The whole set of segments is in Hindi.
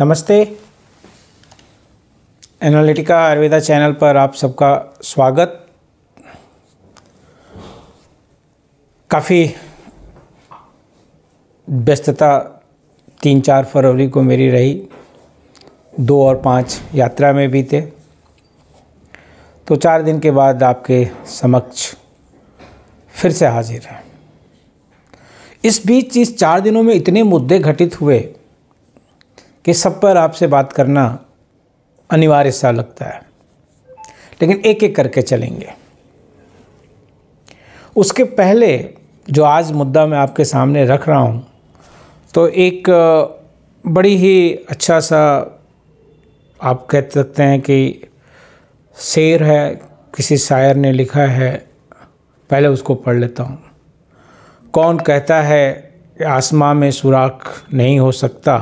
नमस्ते एनालिटिका आयुर्वेदा चैनल पर आप सबका स्वागत काफ़ी व्यस्तता तीन चार फरवरी को मेरी रही दो और पाँच यात्रा में भी थे तो चार दिन के बाद आपके समक्ष फिर से हाजिर हैं इस बीच इस चार दिनों में इतने मुद्दे घटित हुए कि सब पर आपसे बात करना अनिवार्य सा लगता है लेकिन एक एक करके चलेंगे उसके पहले जो आज मुद्दा मैं आपके सामने रख रहा हूँ तो एक बड़ी ही अच्छा सा आप कह सकते हैं कि शेर है किसी शायर ने लिखा है पहले उसको पढ़ लेता हूँ कौन कहता है आसमां में सुराख नहीं हो सकता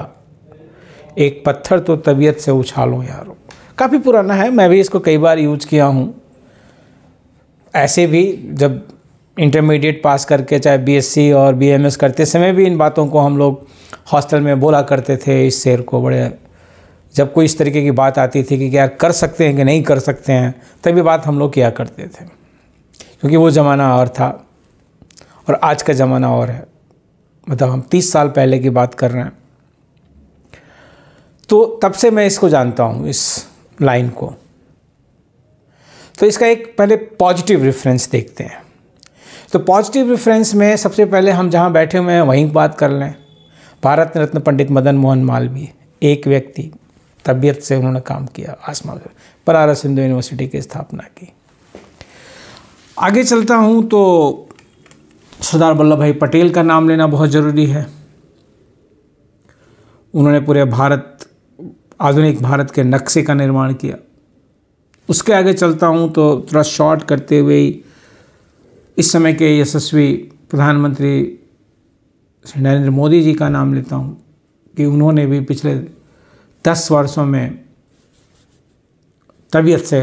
एक पत्थर तो तबीयत से उछालो यारो काफ़ी पुराना है मैं भी इसको कई बार यूज किया हूँ ऐसे भी जब इंटरमीडिएट पास करके चाहे बीएससी और बीएमएस करते समय भी इन बातों को हम लोग हॉस्टल में बोला करते थे इस शेर को बड़े जब कोई इस तरीके की बात आती थी कि क्या कर सकते हैं कि नहीं कर सकते हैं तभी बात हम लोग किया करते थे क्योंकि वो ज़माना और था और आज का ज़माना और है मतलब हम तीस साल पहले की बात कर रहे हैं तो तब से मैं इसको जानता हूँ इस लाइन को तो इसका एक पहले पॉजिटिव रेफरेंस देखते हैं तो पॉजिटिव रेफरेंस में सबसे पहले हम जहाँ बैठे हुए हैं वहीं बात कर लें भारत रत्न पंडित मदन मोहन मालवीय एक व्यक्ति तबीयत से उन्होंने काम किया आसमान बनारस हिंदू यूनिवर्सिटी की स्थापना की आगे चलता हूँ तो सरदार वल्लभ भाई पटेल का नाम लेना बहुत ज़रूरी है उन्होंने पूरे भारत आधुनिक भारत के नक्शे का निर्माण किया उसके आगे चलता हूँ तो थोड़ा शॉर्ट करते हुए इस समय के यशस्वी प्रधानमंत्री श्री नरेंद्र मोदी जी का नाम लेता हूँ कि उन्होंने भी पिछले दस वर्षों में तबीयत से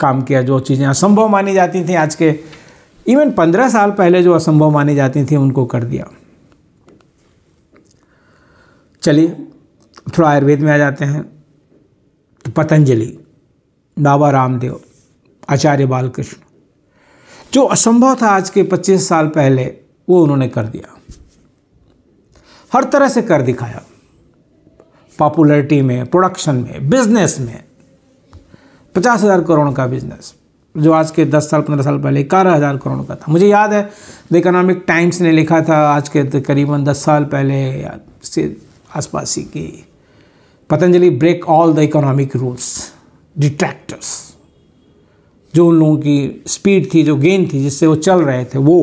काम किया जो चीज़ें असंभव मानी जाती थी आज के इवन पंद्रह साल पहले जो असंभव मानी जाती थी उनको कर दिया चलिए थोड़ा आयुर्वेद में आ जाते हैं पतंजलि बाबा रामदेव आचार्य बालकृष्ण जो असंभव था आज के 25 साल पहले वो उन्होंने कर दिया हर तरह से कर दिखाया पॉपुलैरिटी में प्रोडक्शन में बिजनेस में पचास हज़ार करोड़ का बिजनेस जो आज के दस साल पंद्रह साल पहले इक्यारह हज़ार करोड़ का था मुझे याद है द इकोनॉमिक टाइम्स ने लिखा था आज के तकरीबन दस साल पहले से आसपास ही की Patanjali break all the economic rules detractors जो उन लोगों की स्पीड थी जो गेंद थी जिससे वो चल रहे थे वो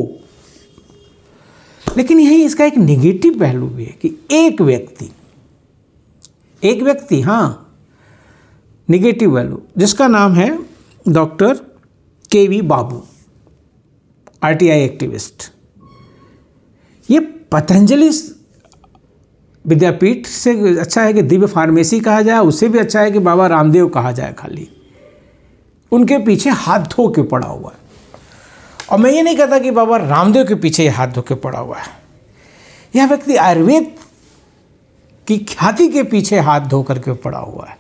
लेकिन यही इसका एक नेगेटिव पहलू भी है कि एक व्यक्ति एक व्यक्ति हाँ निगेटिव वैल्यू जिसका नाम है डॉक्टर के वी बाबू आरटीआई एक्टिविस्ट ये पतंजलि विद्यापीठ से अच्छा है कि दिव्य फार्मेसी कहा जाए उससे भी अच्छा है कि बाबा रामदेव कहा जाए खाली उनके पीछे हाथ धो के पड़ा हुआ है और मैं ये नहीं कहता कि बाबा रामदेव के पीछे हाथ धो के पड़ा हुआ है यह व्यक्ति आयुर्वेद की ख्याति के पीछे हाथ धो करके पड़ा हुआ है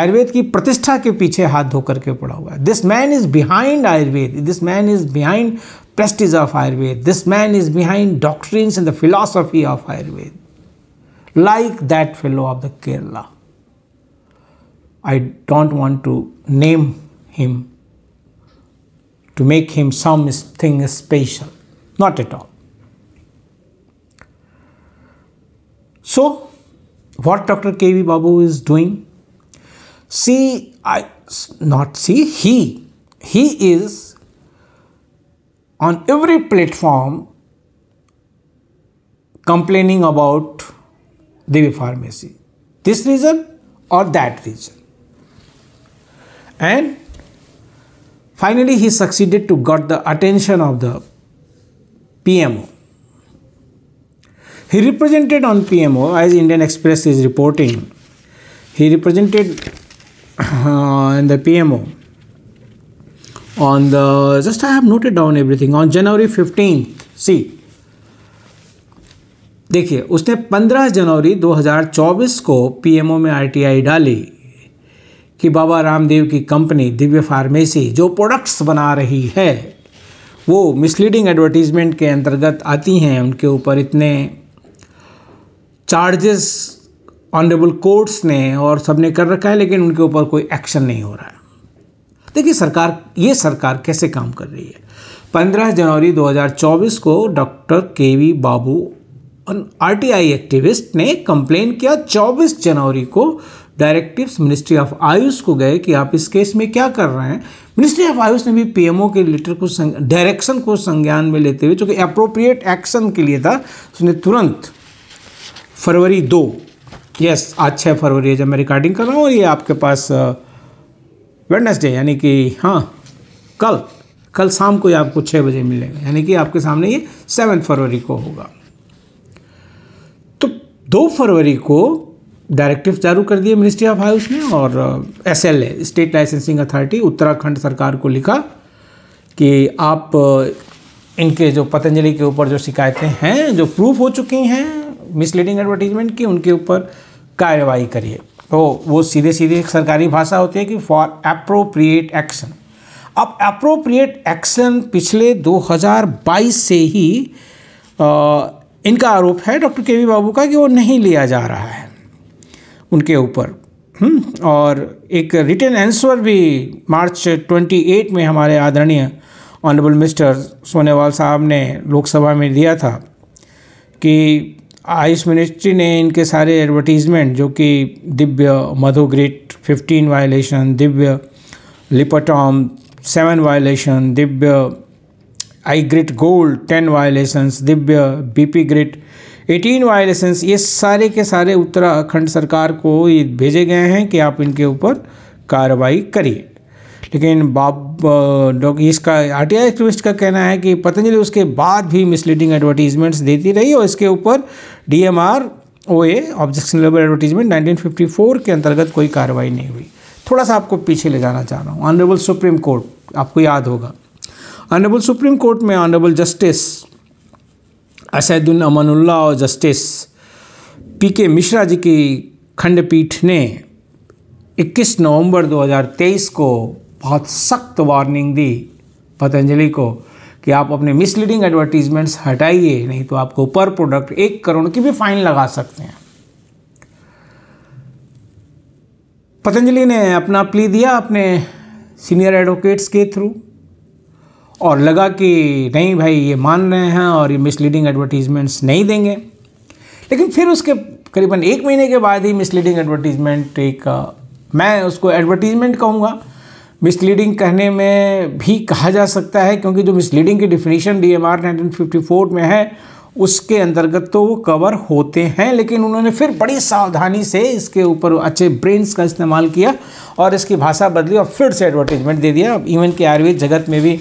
आयुर्वेद की प्रतिष्ठा के पीछे हाथ धो करके पड़ा हुआ है this man is behind Ayurveda this man is behind prestige of Ayurveda this man is behind doctrines and the philosophy of Ayurveda like that fellow of the Kerala. I don't want to name him to make him something special, not at all. So, what Dr. K.V. Babu is doing? See, I not see, he, he is on every platform complaining about Devi Pharmacy. This region or that region. And finally, he succeeded to got the attention of the PMO. He represented on PMO, as Indian Express is reporting, he represented uh, in the PMO on the, just I have noted down everything, on January 15th, see, देखिए उसने 15 जनवरी 2024 को पीएमओ में आरटीआई डाली कि बाबा रामदेव की कंपनी दिव्य फार्मेसी जो प्रोडक्ट्स बना रही है वो मिसलीडिंग एडवर्टीज़मेंट के अंतर्गत आती हैं उनके ऊपर इतने चार्जेस ऑनरेबल कोर्ट्स ने और सब ने कर रखा है लेकिन उनके ऊपर कोई एक्शन नहीं हो रहा है देखिए सरकार ये सरकार कैसे काम कर रही है 15 जनवरी 2024 को डॉक्टर के वी बाबू आरटीआई एक्टिविस्ट ने कंप्लेन किया 24 जनवरी को डायरेक्टिव्स मिनिस्ट्री ऑफ आयुष को गए कि आप इस केस में क्या कर रहे हैं मिनिस्ट्री ऑफ आयुष ने भी पीएमओ के लेटर को डायरेक्शन को संज्ञान में लेते हुए जो कि अप्रोप्रिएट एक्शन के लिए था उसने तुरंत फरवरी दो यस आज छः फरवरी है जब मैं रिकॉर्डिंग कर रहा हूँ ये आपके पास वेडनेसडे uh, यानी कि हाँ कल कल शाम को ये आपको छः बजे मिलेगा यानी कि आपके सामने ये सेवन फरवरी को होगा दो फरवरी को डायरेक्टिव चालू कर दिए मिनिस्ट्री ऑफ हाउस ने और S L A state licensing authority Uttarakhand सरकार को लिखा कि आप uh, इनके जो पतंजलि के ऊपर जो शिकायतें हैं जो प्रूफ हो चुकी हैं मिसलीडिंग एडवर्टीजमेंट की उनके ऊपर कार्रवाई करिए तो वो सीधे सीधे एक सरकारी भाषा होती है कि फॉर अप्रोप्रिएट एक्शन अब अप्रोप्रिएट एक्शन पिछले 2022 से ही uh, इनका आरोप है डॉक्टर के वी बाबू का कि वो नहीं लिया जा रहा है उनके ऊपर हम्म, और एक रिटर्न आंसर भी मार्च 28 में हमारे आदरणीय ऑनरेबल मिस्टर सोनेवाल साहब ने लोकसभा में दिया था कि आयुष मिनिस्ट्री ने इनके सारे एडवर्टीजमेंट जो कि दिव्य मधुग्रिट फिफ्टीन वायलेशन दिव्य लिपटॉम seven violation Divya eye grit gold ten violations Divya BP grit eighteen violations ये सारे के सारे उत्तराखंड सरकार को ये भेजे गए हैं कि आप इनके ऊपर कार्रवाई करिए लेकिन बाब इसका आर टी एक्टिविस्ट का कहना है कि पतंजलि उसके बाद भी मिसलीडिंग एडवर्टीजमेंट्स देती रही और इसके ऊपर D M R O A label advertisement four के अंतर्गत कोई कार्रवाई नहीं हुई थोड़ा सा आपको पीछे ले जाना चाह रहा हूँ ऑनरेबल सुप्रीम कोर्ट आपको याद होगा ऑनरेबल सुप्रीम कोर्ट में ऑनरेबल जस्टिस असैदुल अमनुल्ला और जस्टिस पी के मिश्रा जी की खंडपीठ ने 21 नवंबर 2023 को बहुत सख्त वार्निंग दी पतंजलि को कि आप अपने मिसलीडिंग एडवर्टीजमेंट्स हटाइए नहीं तो आपको पर प्रोडक्ट एक करोड़ की भी फाइन लगा सकते हैं पतंजलि ने अपना प्ली दिया अपने सीनियर एडवोकेट्स के थ्रू और लगा कि नहीं भाई ये मान रहे हैं और ये मिसलीडिंग एडवर्टीज़मेंट्स नहीं देंगे लेकिन फिर उसके करीबन एक महीने के बाद ही मिसलीडिंग एडवर्टीज़मेंट एक मैं उसको एडवर्टीज़मेंट कहूँगा मिसलीडिंग कहने में भी कहा जा सकता है क्योंकि जो मिसलीडिंग की डिफिनीशन डी एम आर में है उसके अंतर्गत तो वो कवर होते हैं लेकिन उन्होंने फिर बड़ी सावधानी से इसके ऊपर अच्छे ब्रेन्स का इस्तेमाल किया और इसकी भाषा बदली और फिर से एडवर्टीजमेंट दे दिया इवन के आयुर्वेद जगत में भी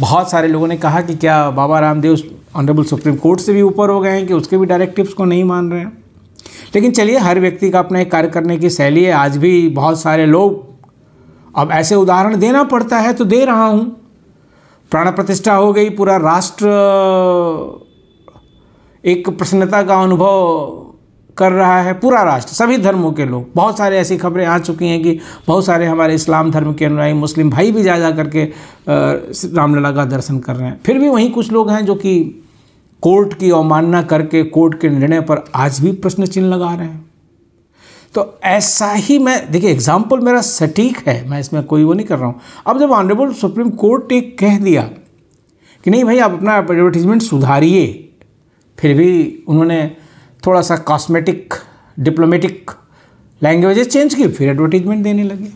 बहुत सारे लोगों ने कहा कि क्या Baba Ramdev honourable supreme court से भी ऊपर हो गए हैं कि उसके भी डायरेक्टिव्स को नहीं मान रहे हैं लेकिन चलिए हर व्यक्ति का अपना एक कार्य करने की शैली है आज भी बहुत सारे लोग अब ऐसे उदाहरण देना पड़ता है तो दे रहा हूँ प्राण प्रतिष्ठा हो गई पूरा राष्ट्र एक प्रसन्नता का अनुभव कर रहा है पूरा राष्ट्र सभी धर्मों के लोग बहुत सारे ऐसी खबरें आ चुकी हैं कि बहुत सारे हमारे इस्लाम धर्म के अनुयायी मुस्लिम भाई भी जा जा करके रामलला का दर्शन कर रहे हैं फिर भी वहीं कुछ लोग हैं जो कि कोर्ट की अवमानना करके कोर्ट के निर्णय पर आज भी प्रश्न चिन्ह लगा रहे हैं तो ऐसा ही मैं देखिए एग्जाम्पल मेरा सटीक है मैं इसमें कोई वो नहीं कर रहा हूँ अब जब ऑनरेबल सुप्रीम कोर्ट ने कह दिया कि नहीं भाई आप अपना एडवर्टीजमेंट सुधारिए फिर भी उन्होंने थोड़ा सा कॉस्मेटिक डिप्लोमेटिक लैंग्वेजेज चेंज की फिर एडवर्टीजमेंट देने लगे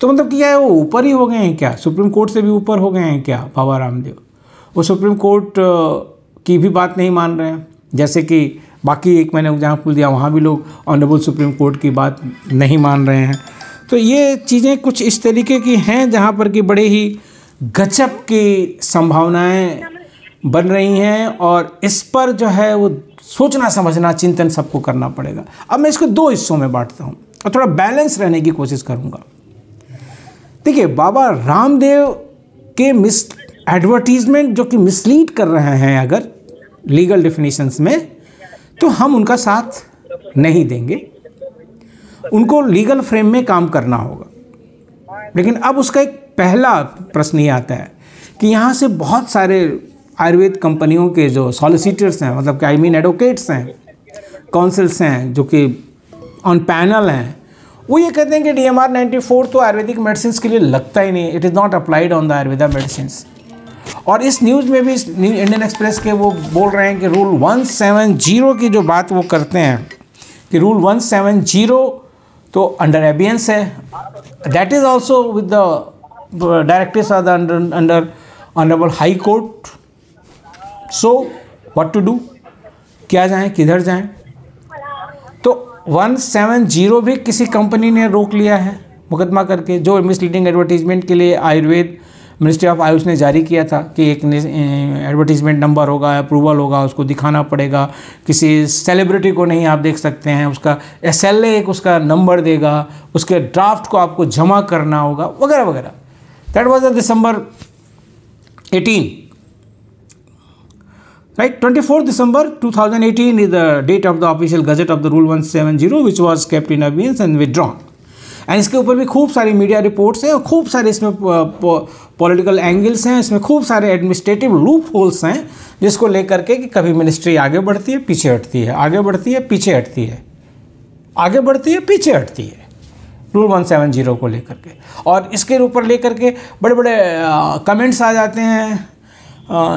तो मतलब क्या है वो ऊपर ही हो गए हैं क्या सुप्रीम कोर्ट से भी ऊपर हो गए हैं क्या बाबा रामदेव वो सुप्रीम कोर्ट की भी बात नहीं मान रहे हैं जैसे कि बाकी एक मैंने एग्जाम्पल दिया वहाँ भी लोग ऑनरेबल सुप्रीम कोर्ट की बात नहीं मान रहे हैं तो ये चीज़ें कुछ इस तरीके की हैं जहाँ पर कि बड़े ही गजब की संभावनाएं बन रही हैं और इस पर जो है वो सोचना समझना चिंतन सबको करना पड़ेगा अब मैं इसको दो हिस्सों में बांटता हूँ और थोड़ा बैलेंस रहने की कोशिश करूँगा देखिए बाबा रामदेव के मिस एडवर्टीजमेंट जो कि मिसलीड कर रहे हैं अगर लीगल डिफिनीशंस में तो हम उनका साथ नहीं देंगे उनको लीगल फ्रेम में काम करना होगा लेकिन अब उसका एक पहला प्रश्न ये आता है कि यहाँ से बहुत सारे आयुर्वेद कंपनियों के जो सॉलिसिटर्स हैं मतलब कि आई मीन एडवोकेट्स हैं काउंसिल्स हैं जो कि ऑन पैनल हैं वो ये कहते हैं कि D M R ninety four तो आयुर्वेदिक मेडिसिन के लिए लगता ही नहीं it is not applied on the Ayurveda medicine और इस न्यूज़ में भी न्यू इंडियन एक्सप्रेस के वो बोल रहे हैं कि रूल वन सेवन जीरो की जो बात वो करते हैं कि रूल वन सेवन जीरो तो अंडर एबियंस है that is also with the directive under under honourable high court so what to do क्या जाएं किधर जाएं तो 170 भी किसी कंपनी ने रोक लिया है मुकदमा करके जो मिसलीडिंग एडवर्टीजमेंट के लिए आयुर्वेद मिनिस्ट्री ऑफ आयुष ने जारी किया था कि एक एडवर्टीजमेंट नंबर होगा अप्रूवल होगा उसको दिखाना पड़ेगा किसी सेलिब्रिटी को नहीं आप देख सकते हैं उसका एस एक उसका नंबर देगा उसके ड्राफ्ट को आपको जमा करना होगा वगैरह वगैरह that was the December eighteen right 24 december 2018 is the date of the official gazette of the rule 170 which was kept in abeyance and withdrawn and इसके ऊपर भी खूब सारी मीडिया रिपोर्ट्स हैं और खूब सारे इसमें पॉलिटिकल एंगल्स हैं इसमें खूब सारे एडमिनिस्ट्रेटिव लूप होल्स हैं जिसको लेकर के कि कभी मिनिस्ट्री आगे बढ़ती है पीछे हटती है आगे बढ़ती है पीछे हटती है आगे बढ़ती है पीछे हटती है रूल वन सेवन जीरो को लेकर के और इसके ऊपर लेकर के बड़े बड़े कमेंट्स आ जाते हैं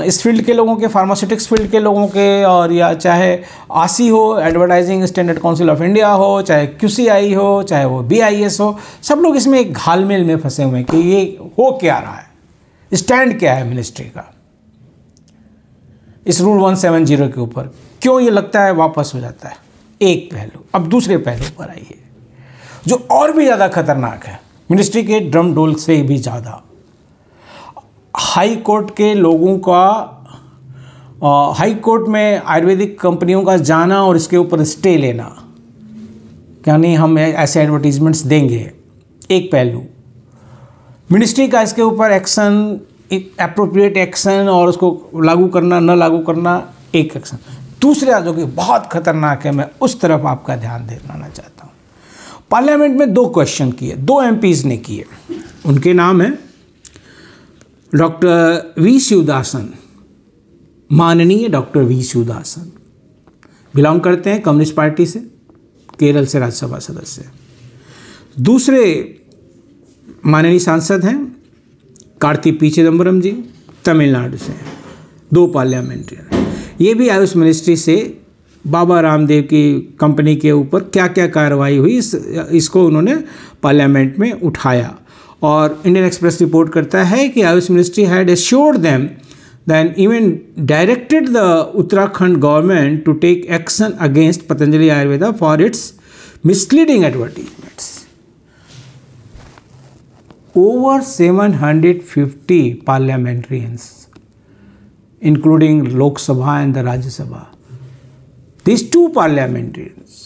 इस फील्ड के लोगों के फार्मास्यूटिक्स फील्ड के लोगों के और या चाहे आसी हो advertising standard council of India हो चाहे क्यू हो चाहे वो बी हो सब लोग इसमें एक घालमेल में फंसे हुए हैं कि ये हो क्या रहा है स्टैंड क्या है मिनिस्ट्री का इस रूल वन सेवन जीरो के ऊपर क्यों ये लगता है वापस हो जाता है एक पहलू अब दूसरे पहलू पर आइए जो और भी ज़्यादा खतरनाक है मिनिस्ट्री के ड्रम डोल से भी ज़्यादा हाई कोर्ट के लोगों का हाई कोर्ट में आयुर्वेदिक कंपनियों का जाना और इसके ऊपर स्टे लेना यानी हम ऐसे एडवर्टीजमेंट्स देंगे एक पहलू मिनिस्ट्री का इसके ऊपर एक्शन अप्रोप्रिएट एक्शन और उसको लागू करना न लागू करना एक एक्शन दूसरा जो कि बहुत खतरनाक है मैं उस तरफ आपका ध्यान देना चाहता हूँ पार्लियामेंट में दो क्वेश्चन किए दो एम ने किए उनके नाम हैं डॉक्टर वी शिवदासन माननीय डॉक्टर वी शिवदासन बिलोंग करते हैं कम्युनिस्ट पार्टी से केरल से राज्यसभा सदस्य दूसरे माननीय सांसद हैं कार्तिक पी चिदम्बरम जी तमिलनाडु से दो पार्लियामेंट्रियन ये भी आयुष मिनिस्ट्री से बाबा रामदेव की कंपनी के ऊपर क्या क्या कार्रवाई हुई इस, इसको उन्होंने पार्लियामेंट में उठाया और इंडियन एक्सप्रेस रिपोर्ट करता है कि AYUSH ministry had assured them then even directed the Uttarakhand government to take action against Patanjali Ayurveda for its misleading advertisements over seven hundred fifty parliamentarians including Lok Sabha and the Rajya Sabha this two parliamentarians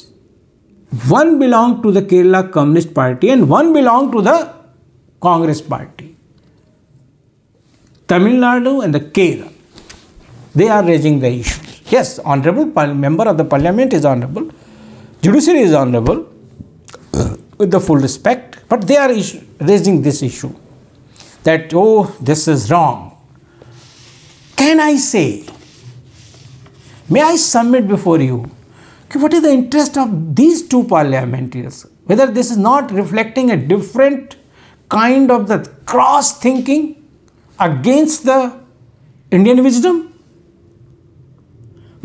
one belong to the Kerala communist party and one belong to the Congress Party. Tamil Nadu and the Kerala, they are raising the issues. Yes, honorable member of the parliament is honorable, judiciary is honorable, with the full respect, but they are raising this issue that, oh, this is wrong. Can I say, may I submit before you, what is the interest of these two parliamentarians? Whether this is not reflecting a different kind of the cross thinking against the Indian wisdom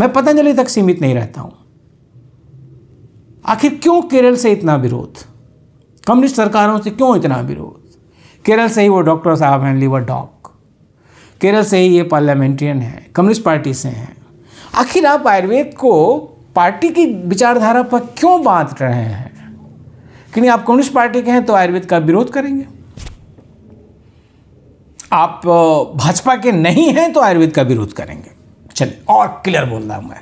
मैं पतंजलि तक सीमित नहीं रहता हूं आखिर क्यों केरल से इतना विरोध कम्युनिस्ट सरकारों से क्यों इतना विरोध केरल से ही वो डॉक्टर साहब हैं लिवर डॉक केरल से ही ये पार्लियामेंटेरियन है कम्युनिस्ट पार्टी से हैं आखिर आप आयुर्वेद को पार्टी की विचारधारा पर क्यों बांट रहे हैं लेकिन आप कम्युनिस्ट पार्टी के हैं तो आयुर्वेद का विरोध करेंगे आप भाजपा के नहीं हैं तो आयुर्वेद का विरोध करेंगे चलिए और क्लियर बोल रहा हूं मैं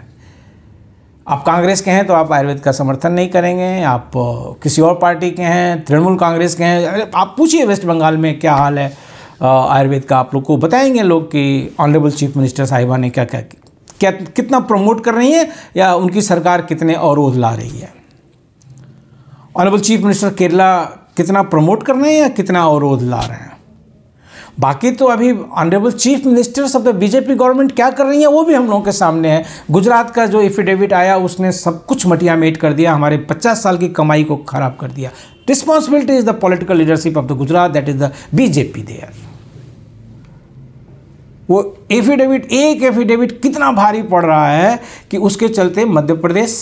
आप कांग्रेस के हैं तो आप आयुर्वेद का समर्थन नहीं करेंगे आप किसी और पार्टी के हैं तृणमूल कांग्रेस के हैं आप पूछिए वेस्ट बंगाल में क्या हाल है आयुर्वेद का आप लोग को बताएंगे लोग कि ऑनरेबल चीफ मिनिस्टर साहिबा ने क्या क्या क्या कितना प्रमोट कर रही है या उनकी सरकार कितने अवरोध ला रही है ऑनरेबल चीफ मिनिस्टर केरला कितना प्रमोट कर रहे हैं या कितना अवरोध ला रहे हैं बाकी तो अभी ऑनरेबल चीफ मिनिस्टर सब तो बीजेपी गवर्नमेंट क्या कर रही है वो भी हम लोगों के सामने है गुजरात का जो एफिडेविट आया उसने सब कुछ मटिया मेट कर दिया हमारे 50 साल की कमाई को खराब कर दिया responsibility is the political leadership of the Gujarat that is the BJP there वो एफिडेविट एक एफिडेविट कितना भारी पड़ रहा है कि उसके चलते मध्य प्रदेश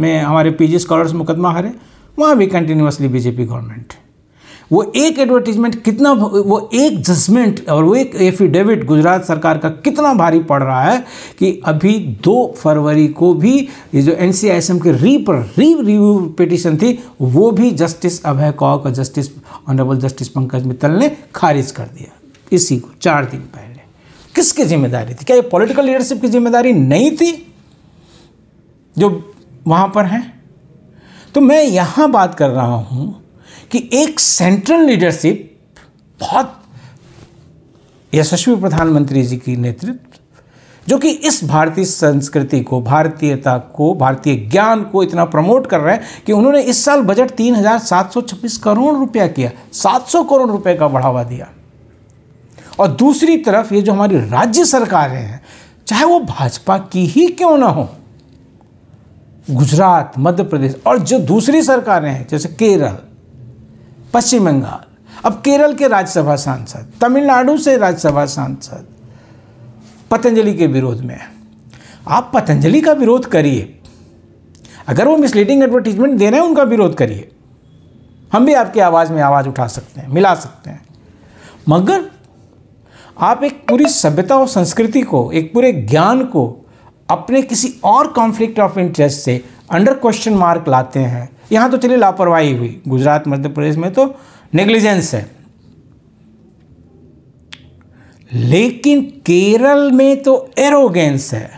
में हमारे पीजी स्कॉलर्स मुकदमा हारे वहाँ भी कंटिन्यूसली बीजेपी गवर्नमेंट वो एक एडवर्टीजमेंट कितना वो एक जजमेंट और वो एक एफिडेविट गुजरात सरकार का कितना भारी पड़ रहा है कि अभी दो फरवरी को भी ये जो एन के री पर री रिव्यू पिटिशन थी वो भी जस्टिस अभय कौक और justice honourable justice Pankaj Mittal ने खारिज कर दिया इसी को चार दिन पहले किसकी जिम्मेदारी थी क्या ये पॉलिटिकल लीडरशिप की जिम्मेदारी नहीं थी जो वहाँ पर हैं तो मैं यहाँ बात कर रहा हूँ कि एक सेंट्रल लीडरशिप बहुत यशस्वी प्रधानमंत्री जी की नेतृत्व जो कि इस भारतीय संस्कृति को भारतीयता को भारतीय ज्ञान को इतना प्रमोट कर रहे हैं कि उन्होंने इस साल बजट 3,726 करोड़ रुपया किया 700 करोड़ रुपए का बढ़ावा दिया और दूसरी तरफ ये जो हमारी राज्य सरकारें हैं चाहे वो भाजपा की ही क्यों ना हो गुजरात मध्य प्रदेश और जो दूसरी सरकारें हैं जैसे केरल पश्चिम बंगाल अब केरल के राज्यसभा सांसद तमिलनाडु से राज्यसभा सांसद पतंजलि के विरोध में आप पतंजलि का विरोध करिए अगर वो मिसलीडिंग एडवर्टीजमेंट दे रहे हैं उनका विरोध करिए हम भी आपकी आवाज़ में आवाज़ उठा सकते हैं मिला सकते हैं मगर आप एक पूरी सभ्यता और संस्कृति को एक पूरे ज्ञान को अपने किसी और कॉन्फ्लिक्ट ऑफ इंटरेस्ट से अंडर क्वेश्चन मार्क लाते हैं यहां तो चलिए लापरवाही हुई गुजरात मध्य प्रदेश में तो नेग्लिजेंस है लेकिन केरल में तो एरोगेंस है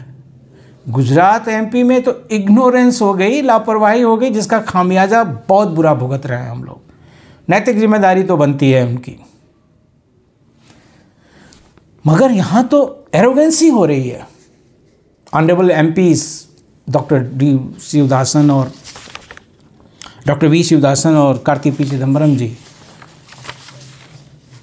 गुजरात एमपी में तो इग्नोरेंस हो गई लापरवाही हो गई जिसका खामियाजा बहुत बुरा भुगत रहे हैं हम लोग नैतिक जिम्मेदारी तो बनती है उनकी मगर यहां तो एरोगेंस ही हो रही है M MPs doctor D Sivadasan और डॉक्टर वी शिवदासन और कार्तिक पी चिदम्बरम जी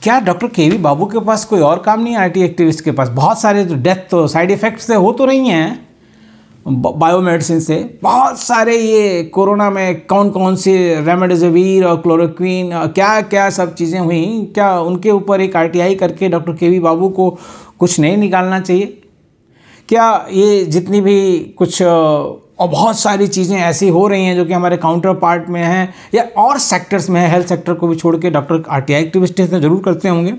क्या डॉक्टर के वी बाबू के पास कोई और काम नहीं है आई एक्टिविस्ट के पास बहुत सारे तो डेथ तो साइड इफ़ेक्ट्स से हो तो रही हैं बायोमेडिसिन से बहुत सारे ये कोरोना में कौन कौन से रेमडेसिवीर और क्लोरोक्वीन क्या क्या सब चीज़ें हुई क्या उनके ऊपर एक आरटीआई करके डॉक्टर के वी बाबू को कुछ नहीं निकालना चाहिए क्या ये जितनी भी कुछ और बहुत सारी चीज़ें ऐसी हो रही हैं जो कि हमारे काउंटर पार्ट में हैं या और सेक्टर्स में है हेल्थ सेक्टर को भी छोड़ के डॉक्टर आर टी आई इतना जरूर करते होंगे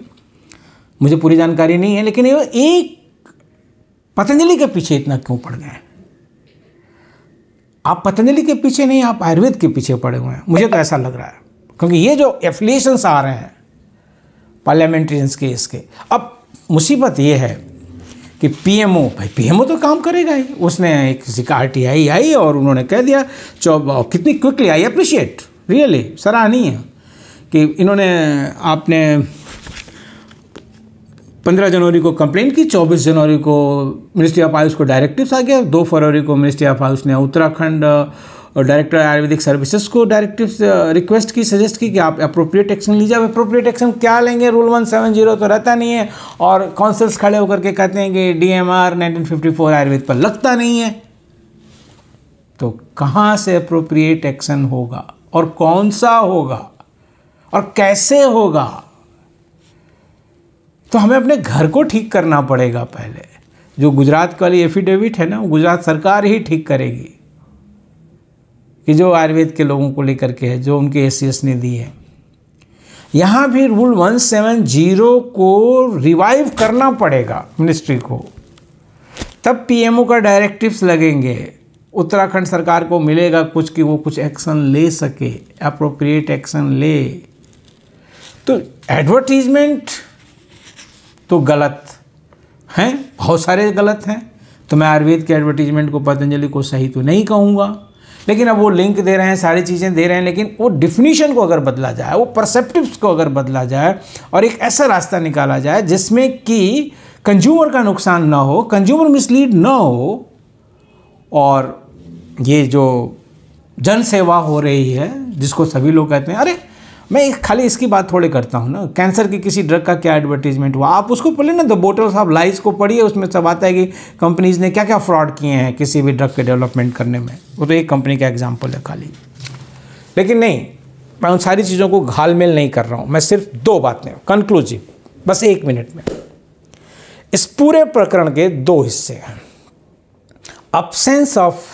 मुझे पूरी जानकारी नहीं है लेकिन ये एक पतंजलि के पीछे इतना क्यों पड़ गए आप पतंजलि के पीछे नहीं आप आयुर्वेद के पीछे पड़े हुए हैं मुझे तो ऐसा लग रहा है क्योंकि ये जो एफिलेशंस आ रहे हैं पार्लियामेंट्रियंस के इसके अब मुसीबत ये है कि पीएमओ भाई पीएमओ तो काम करेगा ही उसने एक आर टी आई आई और उन्होंने कह दिया चौब कितनी क्विकली आई अप्रिशिएट रियली सराहनीय कि इन्होंने आपने पंद्रह जनवरी को कंप्लेंट की चौबीस जनवरी को मिनिस्ट्री ऑफ आयुष को डायरेक्टिव्स आ गया दो फरवरी को मिनिस्ट्री ऑफ आयुष ने उत्तराखंड डायरेक्टर आयुर्वेदिक सर्विसेज को डायरेक्टिव रिक्वेस्ट uh, की सजेस्ट की कि आप अप्रोप्रिएट एक्शन लीजिए अब अप्रोप्रिएट एक्शन क्या लेंगे रूल वन सेवन जीरो तो रहता नहीं है और काउंसिल्स खड़े होकर के कहते हैं कि D M R nineteen fifty four Ayurveda पर लगता नहीं है तो कहाँ से अप्रोप्रिएट एक्शन होगा और कौन सा होगा और कैसे होगा तो हमें अपने घर को ठीक करना पड़ेगा पहले जो गुजरात वाली एफिडेविट है ना गुजरात सरकार ही ठीक करेगी कि जो आयुर्वेद के लोगों को लेकर के है जो उनके एस ने दी है यहाँ भी रूल वन सेवन जीरो को रिवाइव करना पड़ेगा मिनिस्ट्री को तब पीएमओ का डायरेक्टिव्स लगेंगे उत्तराखंड सरकार को मिलेगा कुछ कि वो कुछ एक्शन ले सके अप्रोप्रिएट एक्शन ले तो एडवर्टीजमेंट तो गलत हैं बहुत सारे गलत हैं तो मैं आयुर्वेद के एडवर्टीजमेंट को पतंजलि को सही तो नहीं कहूँगा लेकिन अब वो लिंक दे रहे हैं सारी चीज़ें दे रहे हैं लेकिन वो डिफिनीशन को अगर बदला जाए वो परसेप्टिव्स को अगर बदला जाए और एक ऐसा रास्ता निकाला जाए जिसमें कि कंज्यूमर का नुकसान ना हो कंज्यूमर मिसलीड ना हो और ये जो जन सेवा हो रही है जिसको सभी लोग कहते हैं अरे मैं खाली इसकी बात थोड़ी करता हूँ ना कैंसर की किसी ड्रग का क्या एडवर्टीजमेंट हुआ आप उसको पढ़िए ना द बोटल्स ऑफ लाइज को पढ़िए उसमें सब आता है कि कंपनीज़ ने क्या क्या फ्रॉड किए हैं किसी भी ड्रग के डेवलपमेंट करने में वो तो एक कंपनी का एग्जाम्पल है खाली लेकिन नहीं मैं उन सारी चीज़ों को घालमेल नहीं कर रहा हूँ मैं सिर्फ दो बातें कंक्लूजिव बस एक मिनट में इस पूरे प्रकरण के दो हिस्से हैं absence of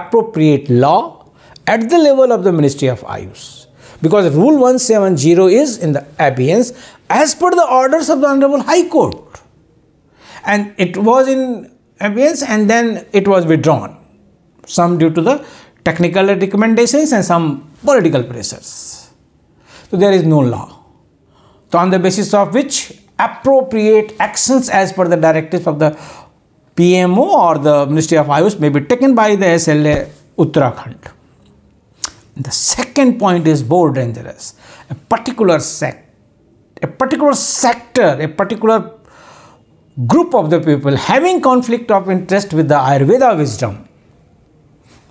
appropriate law at the level of the ministry of AYUSH because rule 170 is in the abeyance as per the orders of the honorable high court and it was in abeyance and then it was withdrawn some due to the technical recommendations and some political pressures so there is no law so on the basis of which appropriate actions as per the directives of the PMO or the Ministry of Ayush may be taken by the SLA Uttarakhand. The second point is more dangerous. A particular sect, a particular sector, a particular group of the people having conflict of interest with the Ayurveda wisdom,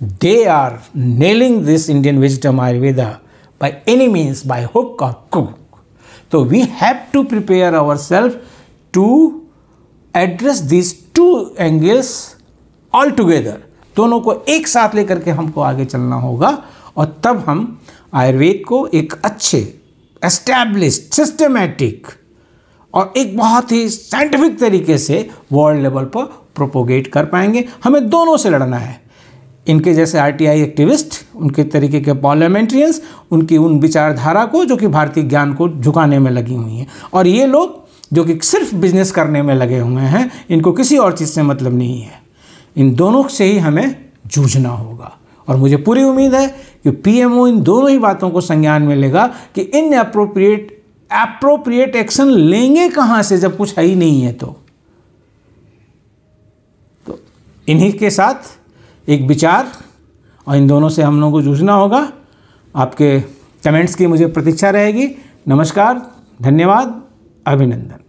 they are nailing this Indian wisdom Ayurveda by any means, by hook or crook. So we have to prepare ourselves to address these two angles all together. दोनों को एक साथ लेकर के हमको आगे चलना होगा और तब हम आयुर्वेद को एक अच्छे एस्टैब्लिश सिस्टमेटिक और एक बहुत ही साइंटिफिक तरीके से वर्ल्ड लेवल पर प्रोपोगेट कर पाएंगे हमें दोनों से लड़ना है इनके जैसे आरटीआई एक्टिविस्ट उनके तरीके के पार्लियामेंट्रियंस उनकी उन विचारधारा को जो कि भारतीय ज्ञान को झुकाने में लगी हुई हैं और ये लोग जो कि सिर्फ बिजनेस करने में लगे हुए हैं इनको किसी और चीज़ से मतलब नहीं है इन दोनों से ही हमें जूझना होगा और मुझे पूरी उम्मीद है कि पीएमओ इन दोनों ही बातों को संज्ञान में लेगा कि इन अप्रोप्रिएट अप्रोप्रिएट एक्शन लेंगे कहाँ से जब कुछ है ही नहीं है तो, तो इन्हीं के साथ एक विचार और इन दोनों से हम लोगों को जूझना होगा आपके कमेंट्स की मुझे प्रतीक्षा रहेगी नमस्कार धन्यवाद अभिनंदन